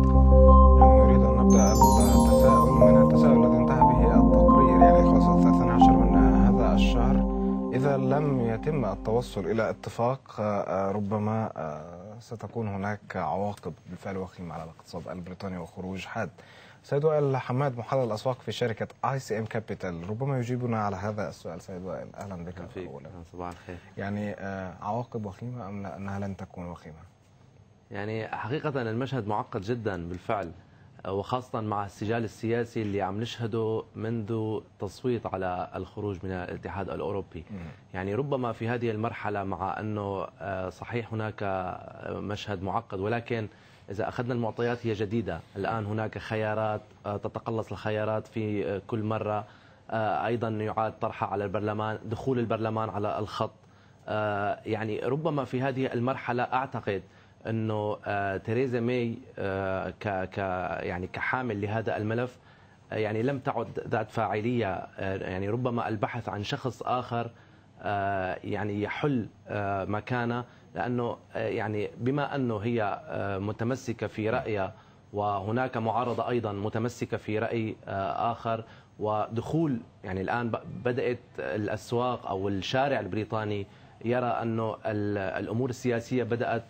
أن التساؤل من التساؤل الذي انتهى به التقرير يعني الثاني عشر من هذا الشهر إذا لم يتم التوصل إلى اتفاق آه، آه، ربما آه، ستكون هناك عواقب بالفعل وخيمة على الاقتصاد البريطاني وخروج حاد. سيد وائل حماد محلل الأسواق في شركة اي سي ام كابيتال ربما يجيبنا على هذا السؤال سيد وائل أهلا بك أولا صباح الخير يعني عواقب وخيمة أم لا أنها لن تكون وخيمة يعني حقيقة المشهد معقد جدا بالفعل وخاصة مع السجال السياسي اللي عم نشهده منذ تصويت على الخروج من الاتحاد الأوروبي يعني ربما في هذه المرحلة مع أنه آه، صحيح هناك آه، مشهد معقد ولكن إذا أخذنا المعطيات هي جديدة الآن هناك خيارات آه، تتقلص الخيارات في كل مرة أيضا يعاد طرحها على البرلمان دخول البرلمان على الخط يعني ربما في هذه المرحلة أعتقد انه آه، تيريزا ماي آه، ك ك يعني كحامل لهذا الملف آه، يعني لم تعد ذات فاعليه يعني ربما البحث عن شخص اخر يعني يحل مكانه لانه يعني بما انه هي متمسكه في رايها وهناك معارضه ايضا متمسكه في راي اخر ودخول يعني الان بدات الاسواق او الشارع البريطاني يرى انه الامور السياسيه بدات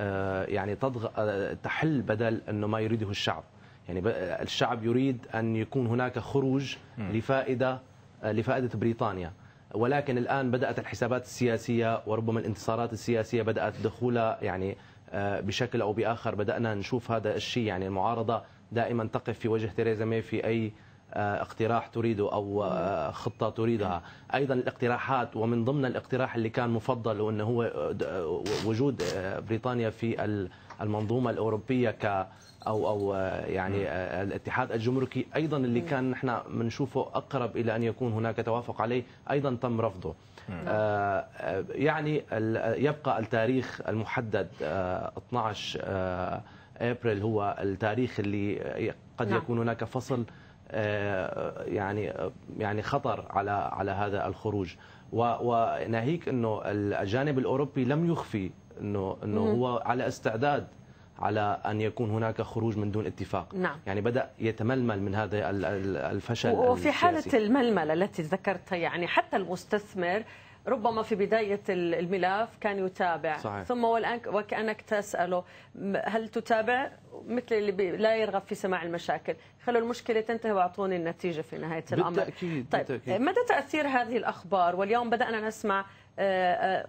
آه، يعني تضغ... آه، تحل بدل انه ما يريده الشعب يعني آه، الشعب يريد ان يكون هناك خروج لفائده لفائده بريطانيا ولكن الان بدات الحسابات السياسيه وربما الانتصارات السياسيه بدات دخولها يعني بشكل او باخر بدانا نشوف هذا الشيء يعني المعارضه دائما تقف في وجه تيريزا مي في اي آه، اقتراح تريده أو آه، خطة تريدها أيضا الاقتراحات ومن ضمن الاقتراح اللي كان مفضل وأنه هو آه، وجود بريطانيا في المنظومة الأوروبية ك او او يعني الاتحاد الجمركي ايضا اللي كان نحن بنشوفه اقرب الى ان يكون هناك توافق عليه ايضا تم رفضه يعني يبقى التاريخ المحدد 12 ابريل هو التاريخ اللي قد نعم. يكون هناك فصل آه، يعني يعني خطر على على هذا الخروج وناهيك انه الجانب الاوروبي لم يخفي انه انه هو على استعداد على ان يكون هناك خروج من دون اتفاق نعم. يعني بدا يتململ من هذا الفشل وفي السياسي. حاله الململه التي ذكرتها يعني حتى المستثمر ربما في بداية الملف كان يتابع صحيح. ثم والآن وكأنك تسأله هل تتابع مثل اللي لا يرغب في سماع المشاكل خلوا المشكلة تنتهي وأعطوني النتيجة في نهاية الأمر بالتأكيد. طيب بالتأكيد. مدى تأثير هذه الأخبار واليوم بدأنا نسمع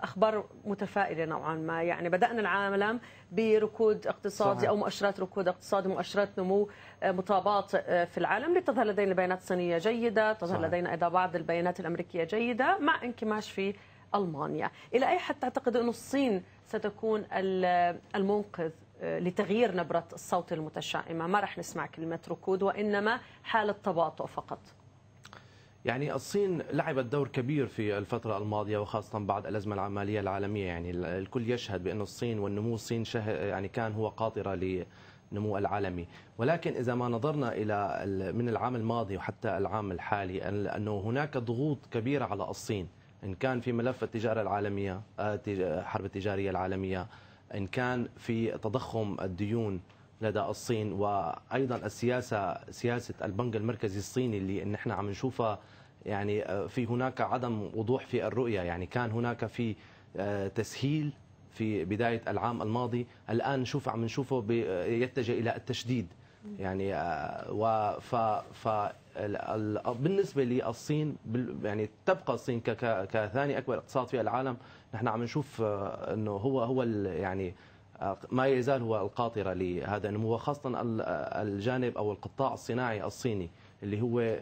اخبار متفائله نوعا ما يعني بدانا العالم بركود اقتصادي صحيح. او مؤشرات ركود اقتصادي مؤشرات نمو آه، متباطئ آه، في العالم لتظهر لدينا بيانات صينيه جيده تظهر صحيح. لدينا ايضا بعض البيانات الامريكيه جيده مع انكماش في المانيا الى اي حد تعتقد انه الصين ستكون آه، المنقذ لتغيير نبره الصوت المتشائمه ما راح نسمع كلمه ركود وانما حاله تباطؤ فقط يعني الصين لعبت دور كبير في الفترة الماضية وخاصة بعد الأزمة العمالية العالمية يعني الكل يشهد بأن الصين والنمو الصين يعني كان هو قاطرة للنمو العالمي ولكن إذا ما نظرنا إلى من العام الماضي وحتى العام الحالي أنه هناك ضغوط كبيرة على الصين إن كان في ملف التجارة العالمية الحرب آه، التجارية العالمية إن كان في تضخم الديون لدى الصين وايضا السياسه سياسه البنك المركزي الصيني اللي نحن عم نشوفها يعني آه، في هناك عدم وضوح في الرؤيه يعني كان هناك في آه، تسهيل في بدايه العام الماضي الان نشوف عم نشوفه آه، يتجه الى التشديد يعني و ف ف بالنسبه للصين يعني تبقى الصين كثاني اكبر اقتصاد في العالم نحن عم نشوف انه هو هو يعني آه، ما يزال هو القاطرة لهذا النمو وخاصة آه، الجانب أو القطاع الصناعي الصيني اللي هو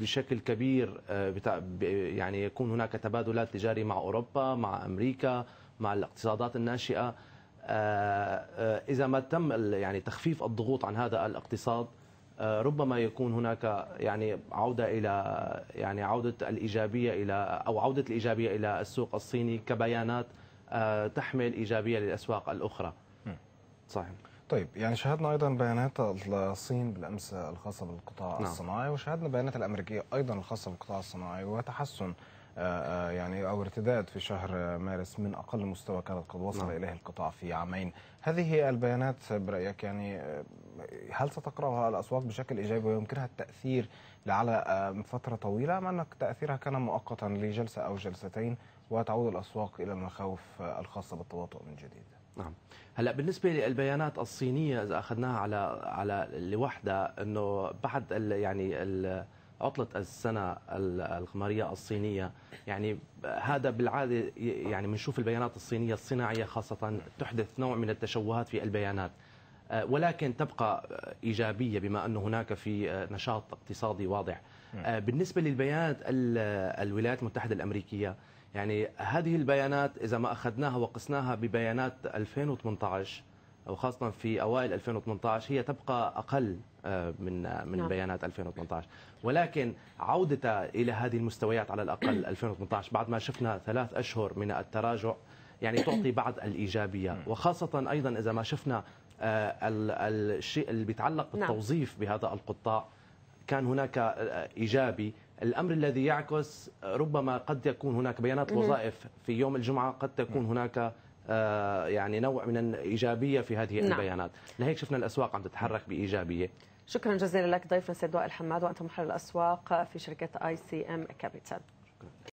بشكل كبير آه، يعني يكون هناك تبادلات تجارية مع أوروبا مع أمريكا مع الاقتصادات الناشئة إذا ما تم يعني تخفيف الضغوط عن هذا الاقتصاد ربما يكون هناك يعني عودة إلى يعني عودة الإيجابية إلى أو عودة الإيجابية إلى السوق الصيني كبيانات آه، تحمل إيجابية للأسواق الأخرى صحيح طيب يعني شاهدنا ايضا بيانات الصين بالامس الخاصه بالقطاع نعم. الصناعي وشاهدنا بيانات الامريكيه ايضا الخاصه بالقطاع الصناعي وتحسن آه، آه، يعني او ارتداد في شهر مارس من اقل مستوى كانت قد وصل نعم. اليه القطاع في عامين، هذه البيانات برايك يعني هل ستقراها الاسواق بشكل ايجابي ويمكنها التاثير على فتره طويله ام ان تاثيرها كان مؤقتا لجلسه او جلستين وتعود الأسواق إلى المخاوف الخاصة بالتواطؤ من جديد نعم هلا بالنسبه للبيانات الصينيه اذا اخذناها على على لوحدها انه بعد الـ يعني الـ عطلة السنة القمرية الصينية يعني هذا بالعادة يعني بنشوف البيانات الصينية الصناعية خاصة تحدث نوع من التشوهات في البيانات آه، ولكن تبقى إيجابية بما أن هناك في آه، نشاط اقتصادي واضح نعم. آه، بالنسبة للبيانات الولايات المتحدة الأمريكية يعني هذه البيانات إذا ما أخذناها وقسناها ببيانات 2018 وخاصة في أوائل 2018 هي تبقى أقل آه، من آه، من نعم. بيانات 2018 ولكن عودتها إلى هذه المستويات على الأقل 2018 بعد ما شفنا ثلاث أشهر من التراجع يعني تعطي بعض الإيجابية نعم. وخاصة أيضا إذا ما شفنا آه، الشيء اللي بيتعلق نعم. بالتوظيف بهذا القطاع كان هناك إيجابي الأمر الذي يعكس ربما قد يكون هناك بيانات الوظائف في يوم الجمعة قد تكون هناك آه، يعني نوع من الإيجابية في هذه نعم. البيانات لهيك شفنا الأسواق عم تتحرك بإيجابية شكرا جزيلا لك ضيفنا سيد وائل حماد وأنت محلل الأسواق في شركة اي سي ام كابيتال